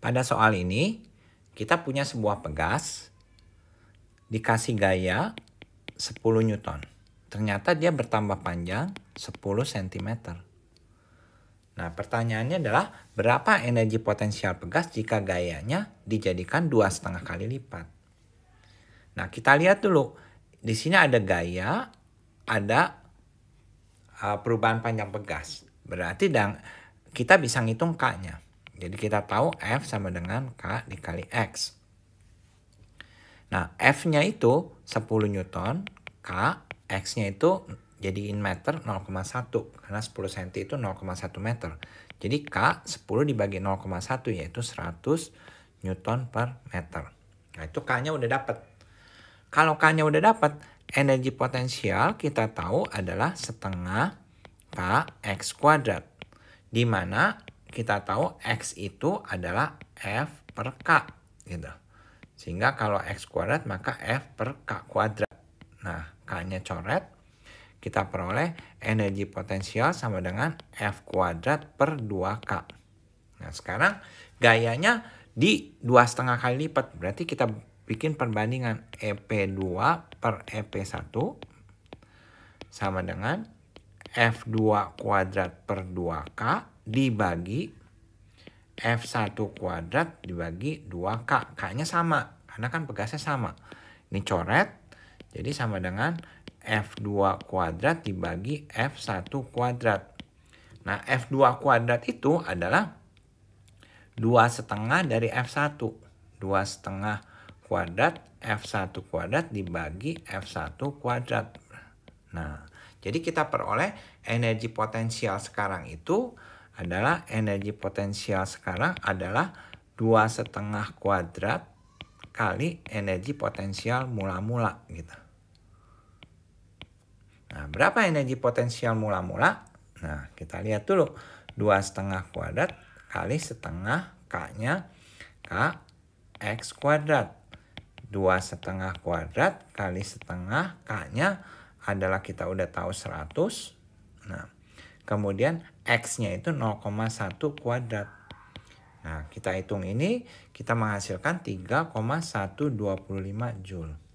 Pada soal ini, kita punya sebuah pegas, dikasih gaya 10 Newton. Ternyata dia bertambah panjang 10 cm. Nah, pertanyaannya adalah berapa energi potensial pegas jika gayanya dijadikan dua setengah kali lipat? Nah, kita lihat dulu. Di sini ada gaya, ada uh, perubahan panjang pegas. Berarti dan kita bisa ngitung K-nya. Jadi kita tahu F sama dengan K dikali X. Nah, F-nya itu 10 Newton, K, X-nya itu jadi in meter 0,1 karena 10 cm itu 0,1 meter. Jadi K 10 dibagi 0,1 yaitu 100 Newton per meter. Nah itu K-nya udah dapat. Kalau K-nya udah dapat, energi potensial kita tahu adalah setengah K X kuadrat. dimana kita tahu X itu adalah F per K gitu. Sehingga kalau X kuadrat maka F per K kuadrat. Nah, K-nya coret, kita peroleh energi potensial sama dengan F kuadrat per 2K. Nah, sekarang gayanya di dua setengah kali lipat. Berarti kita bikin perbandingan EP2 per EP1 sama dengan F2 kuadrat per 2K dibagi F1 kuadrat dibagi 2K. K-nya sama, karena kan pegasnya sama. Ini coret, jadi sama dengan F2 kuadrat dibagi F1 kuadrat. Nah, F2 kuadrat itu adalah 2 setengah dari F1. 2 setengah kuadrat F1 kuadrat dibagi F1 kuadrat. Nah, jadi kita peroleh energi potensial sekarang itu adalah energi potensial sekarang adalah dua setengah kuadrat kali energi potensial mula-mula gitu. Nah, berapa energi potensial mula-mula? Nah, kita lihat dulu. Dua setengah kuadrat kali setengah K-nya K X kuadrat. Dua setengah kuadrat kali setengah K-nya adalah kita udah tahu 100. Nah, Kemudian X-nya itu 0,1 kuadrat. Nah, kita hitung ini, kita menghasilkan 3,125 Joule.